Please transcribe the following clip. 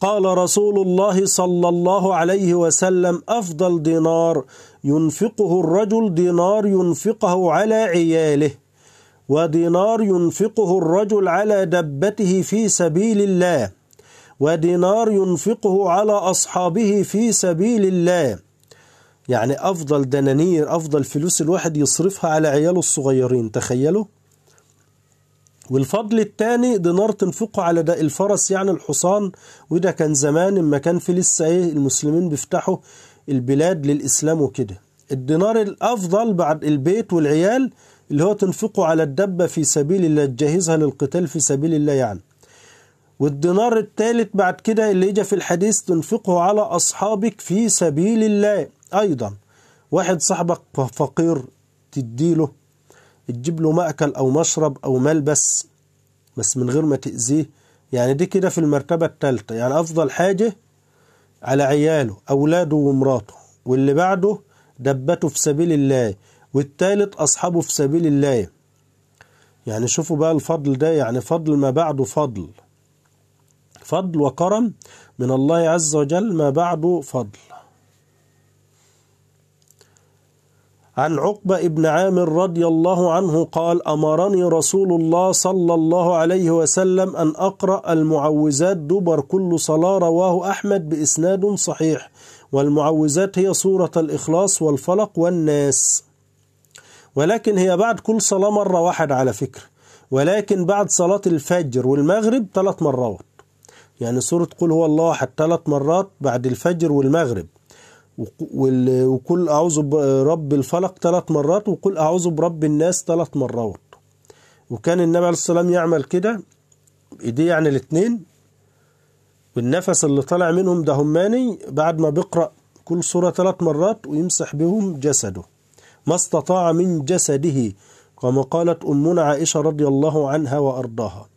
قال رسول الله صلى الله عليه وسلم أفضل دينار ينفقه الرجل دينار ينفقه على عياله ودينار ينفقه الرجل على دبته في سبيل الله ودينار ينفقه على أصحابه في سبيل الله يعني أفضل دنانير أفضل فلوس الواحد يصرفها على عياله الصغيرين تخيلوا والفضل الثاني دينار تنفقه على ده الفرس يعني الحصان وده كان زمان اما كان في لسه ايه المسلمين بيفتحوا البلاد للإسلام وكده الدينار الأفضل بعد البيت والعيال اللي هو تنفقه على الدبة في سبيل الله تجهزها للقتال في سبيل الله يعني والدينار الثالث بعد كده اللي جه في الحديث تنفقه على أصحابك في سبيل الله أيضا واحد صاحبك فقير تديله تجيب له مأكل أو مشرب أو ملبس بس من غير ما تأذيه يعني دي كده في المرتبة الثالثة يعني أفضل حاجة على عياله أولاده ومراته واللي بعده دبته في سبيل الله والثالث أصحابه في سبيل الله يعني شوفوا بقى الفضل ده يعني فضل ما بعده فضل فضل وكرم من الله عز وجل ما بعده فضل عن عقبة ابن عامر رضي الله عنه قال أمرني رسول الله صلى الله عليه وسلم أن أقرأ المعوزات دبر كل صلاة رواه أحمد بإسناد صحيح والمعوزات هي سورة الإخلاص والفلق والناس ولكن هي بعد كل صلاة مرة واحد على فكرة ولكن بعد صلاة الفجر والمغرب ثلاث مرات يعني سورة قل هو الله أحد ثلاث مرات بعد الفجر والمغرب وقل أعوذ برب الفلق ثلاث مرات وقل أعوذ برب الناس ثلاث مرات وكان النبي عليه والسلام يعمل كده إيديه يعني الاثنين والنفس اللي طالع منهم ده هماني بعد ما بيقرأ كل سورة ثلاث مرات ويمسح بهم جسده ما استطاع من جسده كما قالت أمنا عائشة رضي الله عنها وأرضاها